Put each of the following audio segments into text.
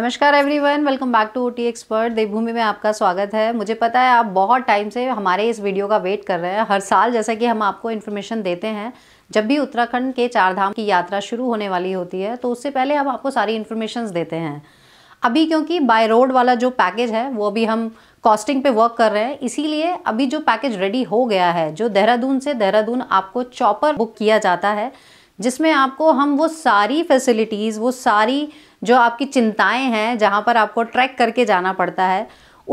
नमस्कार everyone welcome back to T expert Devbhoomi में आपका स्वागत है मुझे पता है आप बहुत टाइम से हमारे इस वीडियो का वेट कर रहे हैं हर साल जैसा कि हम आपको इन्फॉर्मेशन देते हैं जब भी उत्तराखंड के चारधाम की यात्रा शुरू होने वाली होती है तो उससे पहले हम आपको सारी इन्फॉर्मेशन देते हैं अभी क्योंकि बाय रोड वाला जो पैकेज है वो अभी हम कॉस्टिंग पे वर्क कर रहे हैं इसीलिए अभी जो पैकेज रेडी हो गया है जो देहरादून से देहरादून आपको चॉपर बुक किया जाता है जिसमें आपको हम वो सारी फैसिलिटीज़ वो सारी जो आपकी चिंताएं हैं जहाँ पर आपको ट्रैक करके जाना पड़ता है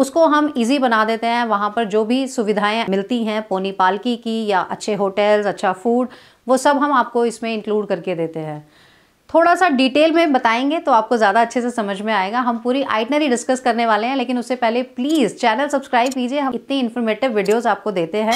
उसको हम इजी बना देते हैं वहाँ पर जो भी सुविधाएं मिलती हैं पोनी पालकी की या अच्छे होटल्स अच्छा फूड वो सब हम आपको इसमें इंक्लूड करके देते हैं थोड़ा सा डिटेल में बताएंगे तो आपको ज़्यादा अच्छे से समझ में आएगा हम पूरी आइटनरी डिस्कस करने वाले हैं लेकिन उससे पहले प्लीज़ चैनल सब्सक्राइब कीजिए हम इतनी इन्फॉर्मेटिव वीडियोज़ आपको देते हैं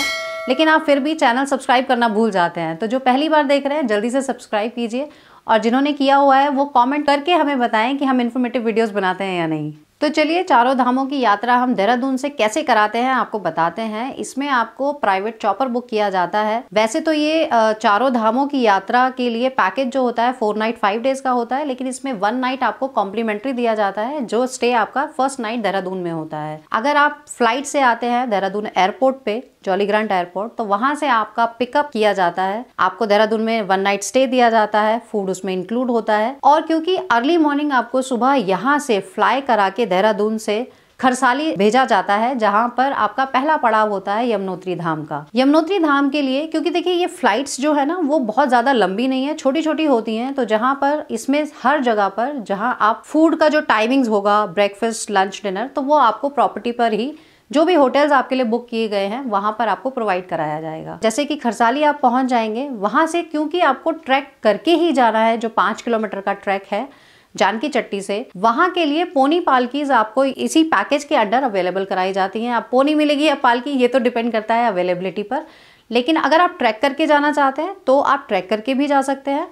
लेकिन आप फिर भी चैनल सब्सक्राइब करना भूल जाते हैं तो जो पहली बार देख रहे हैं जल्दी से सब्सक्राइब कीजिए और जिन्होंने किया हुआ है वो कॉमेंट करके हमें बताएं कि हम इन्फॉर्मेटिव वीडियोज़ बनाते हैं या नहीं तो चलिए चारों धामों की यात्रा हम देहरादून से कैसे कराते हैं आपको बताते हैं इसमें आपको प्राइवेट चॉपर बुक किया जाता है वैसे तो ये चारों धामों की यात्रा के लिए पैकेज जो होता है फोर नाइट फाइव डेज का होता है लेकिन इसमें वन नाइट आपको कॉम्प्लीमेंट्री दिया जाता है जो स्टे आपका फर्स्ट नाइट देहरादून में होता है अगर आप फ्लाइट से आते हैं देहरादून एयरपोर्ट पे जॉलीग्रांट एयरपोर्ट तो वहां से आपका पिकअप किया जाता है आपको देहरादून में वन नाइट स्टे दिया जाता है फूड उसमें इंक्लूड होता है और क्योंकि अर्ली मॉर्निंग आपको सुबह यहाँ से फ्लाई करा के देहरादून से खरसाली भेजा जाता है जहां पर आपका पहला पड़ाव होता है यमुनोत्री धाम का यमुनोत्री धाम के लिए क्योंकि देखिए ये फ्लाइट्स जो है ना वो बहुत ज़्यादा लंबी नहीं है छोटी छोटी होती हैं तो जहां पर इसमें हर जगह पर जहां आप फूड का जो टाइमिंग्स होगा ब्रेकफास्ट लंच डिनर तो वो आपको प्रॉपर्टी पर ही जो भी होटल्स आपके लिए बुक किए गए हैं वहां पर आपको प्रोवाइड कराया जाएगा जैसे कि खरसाली आप पहुंच जाएंगे वहां से क्योंकि आपको ट्रैक करके ही जाना है जो पांच किलोमीटर का ट्रैक है जानकी चट्टी से वहां के लिए पोनी पालकीज आपको इसी पैकेज के अंडर अवेलेबल कराई जाती हैं आप पोनी मिलेगी या पालकी ये तो डिपेंड करता है अवेलेबिलिटी पर लेकिन अगर आप ट्रैक करके जाना चाहते हैं तो आप ट्रैक करके भी जा सकते हैं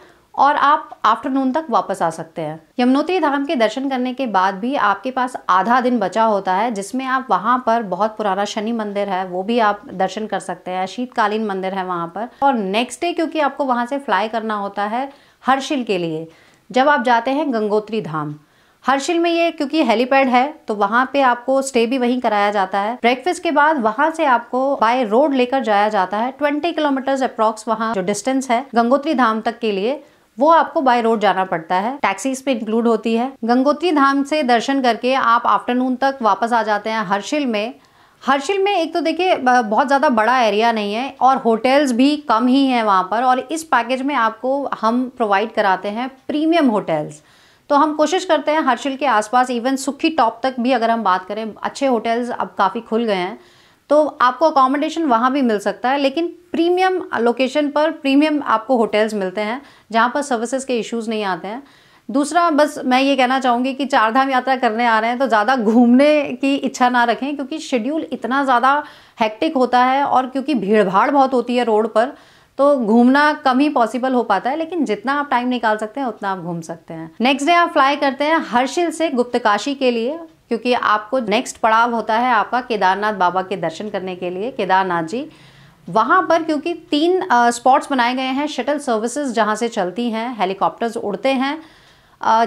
और आप आफ्टरनून तक वापस आ सकते हैं यमुनोत्री धाम के दर्शन करने के बाद भी आपके पास आधा दिन बचा होता है जिसमें आप वहाँ पर बहुत पुराना शनि मंदिर है वो भी आप दर्शन कर सकते हैं शीतकालीन मंदिर है वहाँ पर और नेक्स्ट डे क्योंकि आपको वहाँ से फ्लाई करना होता है हर्षिल के लिए जब आप जाते हैं गंगोत्री धाम हर्षिल में ये क्योंकि हेलीपैड है तो वहाँ पे आपको स्टे भी वहीं कराया जाता है ब्रेकफास्ट के बाद वहाँ से आपको बाय रोड लेकर जाया जाता है 20 किलोमीटर अप्रॉक्स वहाँ जो डिस्टेंस है गंगोत्री धाम तक के लिए वो आपको बाय रोड जाना पड़ता है टैक्सी पे इंक्लूड होती है गंगोत्री धाम से दर्शन करके आप आफ्टरनून तक वापस आ जाते हैं हर्षिल में हर्षिल में एक तो देखिए बहुत ज़्यादा बड़ा एरिया नहीं है और होटल्स भी कम ही हैं वहाँ पर और इस पैकेज में आपको हम प्रोवाइड कराते हैं प्रीमियम होटल्स तो हम कोशिश करते हैं हर्षिल के आसपास इवन सुखी टॉप तक भी अगर हम बात करें अच्छे होटल्स अब काफ़ी खुल गए हैं तो आपको अकोमोडेशन वहाँ भी मिल सकता है लेकिन प्रीमियम लोकेशन पर प्रीमियम आपको होटल्स मिलते हैं जहाँ पर सर्विसेज के इश्यूज़ नहीं आते हैं दूसरा बस मैं ये कहना चाहूंगी कि चारधाम यात्रा करने आ रहे हैं तो ज़्यादा घूमने की इच्छा ना रखें क्योंकि शेड्यूल इतना ज़्यादा हैक्टिक होता है और क्योंकि भीड़ भाड़ बहुत होती है रोड पर तो घूमना कम ही पॉसिबल हो पाता है लेकिन जितना आप टाइम निकाल सकते हैं उतना आप घूम सकते हैं नेक्स्ट डे आप फ्लाई करते हैं हर्षिल से गुप्तकाशी के लिए क्योंकि आपको नेक्स्ट पड़ाव होता है आपका केदारनाथ बाबा के दर्शन करने के लिए केदारनाथ जी वहाँ पर क्योंकि तीन स्पॉट्स बनाए गए हैं शटल सर्विसेज जहाँ से चलती हैं हेलीकॉप्टर्स उड़ते हैं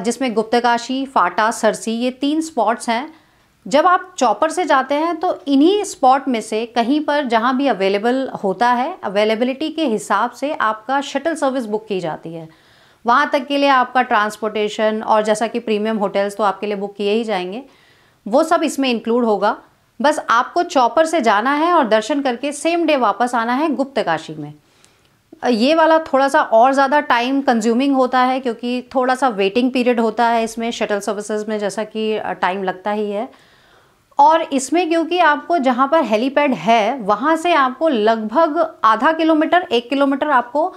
जिसमें गुप्तकाशी फाटा सरसी ये तीन स्पॉट्स हैं जब आप चॉपर से जाते हैं तो इन्हीं स्पॉट में से कहीं पर जहाँ भी अवेलेबल होता है अवेलेबिलिटी के हिसाब से आपका शटल सर्विस बुक की जाती है वहाँ तक के लिए आपका ट्रांसपोर्टेशन और जैसा कि प्रीमियम होटल्स तो आपके लिए बुक किए ही जाएंगे वो सब इसमें इंक्लूड होगा बस आपको चॉपर से जाना है और दर्शन करके सेम डे वापस आना है गुप्तकाशी में ये वाला थोड़ा सा और ज़्यादा टाइम कंज्यूमिंग होता है क्योंकि थोड़ा सा वेटिंग पीरियड होता है इसमें शटल सर्विसेज में जैसा कि टाइम लगता ही है और इसमें क्योंकि आपको जहाँ पर हेलीपैड है वहाँ से आपको लगभग आधा किलोमीटर एक किलोमीटर आपको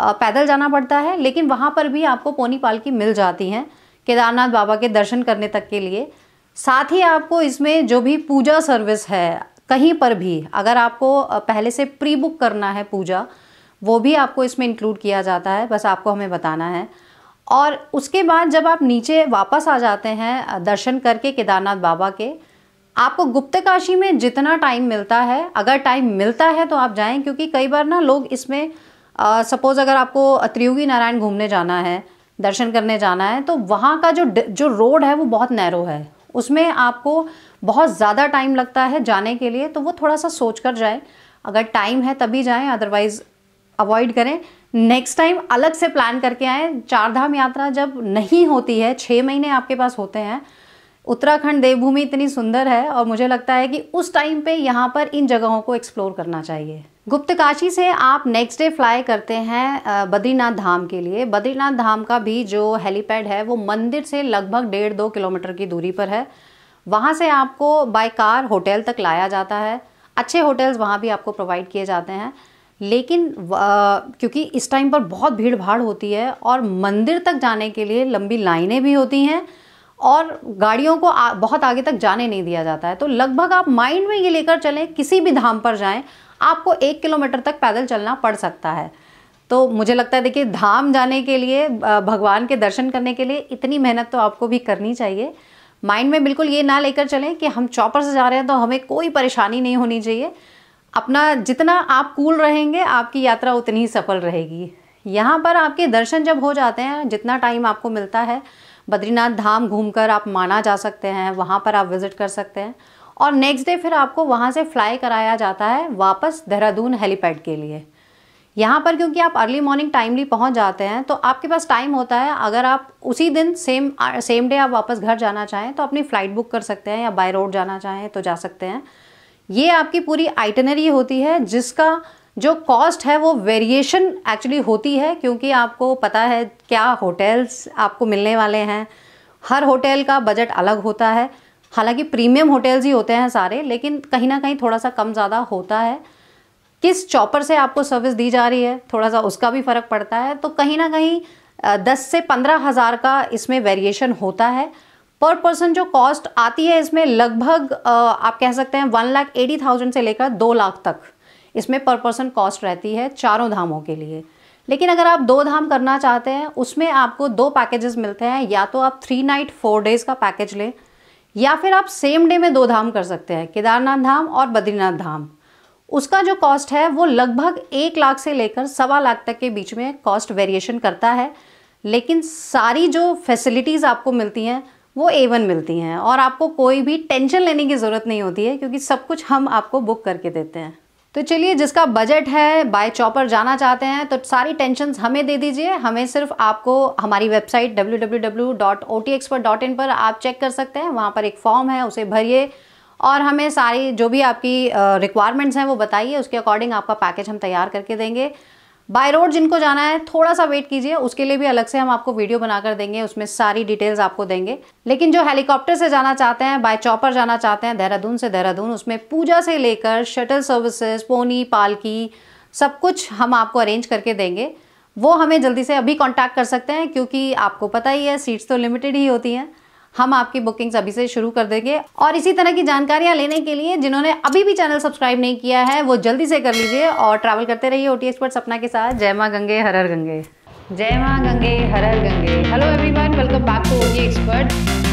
पैदल जाना पड़ता है लेकिन वहाँ पर भी आपको पोनी पालकी मिल जाती हैं केदारनाथ बाबा के दर्शन करने तक के लिए साथ ही आपको इसमें जो भी पूजा सर्विस है कहीं पर भी अगर आपको पहले से प्री बुक करना है पूजा वो भी आपको इसमें इंक्लूड किया जाता है बस आपको हमें बताना है और उसके बाद जब आप नीचे वापस आ जाते हैं दर्शन करके केदारनाथ बाबा के आपको गुप्त काशी में जितना टाइम मिलता है अगर टाइम मिलता है तो आप जाएं क्योंकि कई बार ना लोग इसमें सपोज़ अगर आपको त्रियोगी नारायण घूमने जाना है दर्शन करने जाना है तो वहाँ का जो जो रोड है वो बहुत नैरो है उसमें आपको बहुत ज़्यादा टाइम लगता है जाने के लिए तो वो थोड़ा सा सोच कर जाए अगर टाइम है तभी जाएँ अदरवाइज़ अवॉइड करें नेक्स्ट टाइम अलग से प्लान करके आएँ चार धाम यात्रा जब नहीं होती है छः महीने आपके पास होते हैं उत्तराखंड देवभूमि इतनी सुंदर है और मुझे लगता है कि उस टाइम पे यहाँ पर इन जगहों को एक्सप्लोर करना चाहिए गुप्त काशी से आप नेक्स्ट डे फ्लाई करते हैं बद्रीनाथ धाम के लिए बद्रीनाथ धाम का भी जो हेलीपैड है वो मंदिर से लगभग डेढ़ दो किलोमीटर की दूरी पर है वहाँ से आपको बाय कार होटल तक लाया जाता है अच्छे होटल्स वहाँ भी आपको प्रोवाइड किए जाते हैं लेकिन क्योंकि इस टाइम पर बहुत भीड़ भाड़ होती है और मंदिर तक जाने के लिए लंबी लाइनें भी होती हैं और गाड़ियों को आ, बहुत आगे तक जाने नहीं दिया जाता है तो लगभग आप माइंड में ये लेकर चलें किसी भी धाम पर जाएं आपको एक किलोमीटर तक पैदल चलना पड़ सकता है तो मुझे लगता है देखिए धाम जाने के लिए भगवान के दर्शन करने के लिए इतनी मेहनत तो आपको भी करनी चाहिए माइंड में बिल्कुल ये ना लेकर चलें कि हम चॉपर से जा रहे हैं तो हमें कोई परेशानी नहीं होनी चाहिए अपना जितना आप कूल रहेंगे आपकी यात्रा उतनी ही सफल रहेगी यहाँ पर आपके दर्शन जब हो जाते हैं जितना टाइम आपको मिलता है बद्रीनाथ धाम घूमकर आप माना जा सकते हैं वहाँ पर आप विज़िट कर सकते हैं और नेक्स्ट डे फिर आपको वहाँ से फ्लाई कराया जाता है वापस देहरादून हेलीपैड के लिए यहाँ पर क्योंकि आप अर्ली मॉर्निंग टाइमली पहुँच जाते हैं तो आपके पास टाइम होता है अगर आप उसी दिन सेम सेम डे आप वापस घर जाना चाहें तो अपनी फ़्लाइट बुक कर सकते हैं या बाय रोड जाना चाहें तो जा सकते हैं ये आपकी पूरी आइटनरी होती है जिसका जो कॉस्ट है वो वेरिएशन एक्चुअली होती है क्योंकि आपको पता है क्या होटल्स आपको मिलने वाले हैं हर होटल का बजट अलग होता है हालांकि प्रीमियम होटल्स ही होते हैं सारे लेकिन कहीं ना कहीं थोड़ा सा कम ज़्यादा होता है किस चॉपर से आपको सर्विस दी जा रही है थोड़ा सा उसका भी फ़र्क पड़ता है तो कहीं ना कहीं दस से पंद्रह हज़ार का इसमें वेरिएशन होता है पर पर्सन जो कॉस्ट आती है इसमें लगभग आप कह सकते हैं वन लाख एटी थाउजेंड से लेकर दो लाख तक इसमें पर पर्सन कॉस्ट रहती है चारों धामों के लिए लेकिन अगर आप दो धाम करना चाहते हैं उसमें आपको दो पैकेजेस मिलते हैं या तो आप थ्री नाइट फोर डेज़ का पैकेज लें या फिर आप सेम डे में दो धाम कर सकते हैं केदारनाथ धाम और बद्रीनाथ धाम उसका जो कॉस्ट है वो लगभग एक लाख से लेकर सवा लाख तक के बीच में कॉस्ट वेरिएशन करता है लेकिन सारी जो फैसिलिटीज़ आपको मिलती हैं वो ए वन मिलती हैं और आपको कोई भी टेंशन लेने की ज़रूरत नहीं होती है क्योंकि सब कुछ हम आपको बुक करके देते हैं तो चलिए जिसका बजट है बाय चॉपर जाना चाहते हैं तो सारी टेंशन हमें दे दीजिए हमें सिर्फ आपको हमारी वेबसाइट डब्ल्यू पर आप चेक कर सकते हैं वहाँ पर एक फॉर्म है उसे भरिए और हमें सारी जो भी आपकी रिक्वायरमेंट्स हैं वो बताइए उसके अकॉर्डिंग आपका पैकेज हम तैयार करके देंगे बाय रोड जिनको जाना है थोड़ा सा वेट कीजिए उसके लिए भी अलग से हम आपको वीडियो बनाकर देंगे उसमें सारी डिटेल्स आपको देंगे लेकिन जो हेलीकॉप्टर से जाना चाहते हैं बाय चॉपर जाना चाहते हैं देहरादून से देहरादून उसमें पूजा से लेकर शटल सर्विसेज पोनी पालकी सब कुछ हम आपको अरेंज करके देंगे वो हमें जल्दी से अभी कॉन्टैक्ट कर सकते हैं क्योंकि आपको पता ही है सीट्स तो लिमिटेड ही होती हैं हम आपकी बुकिंग्स अभी से शुरू कर देंगे और इसी तरह की जानकारियां लेने के लिए जिन्होंने अभी भी चैनल सब्सक्राइब नहीं किया है वो जल्दी से कर लीजिए और ट्रैवल करते रहिए ओटी एक्सपर्ट सपना के साथ जय माँ गंगे हर हर गंगे जय माँ गंगे हर हर Gange hello everyone welcome back to T expert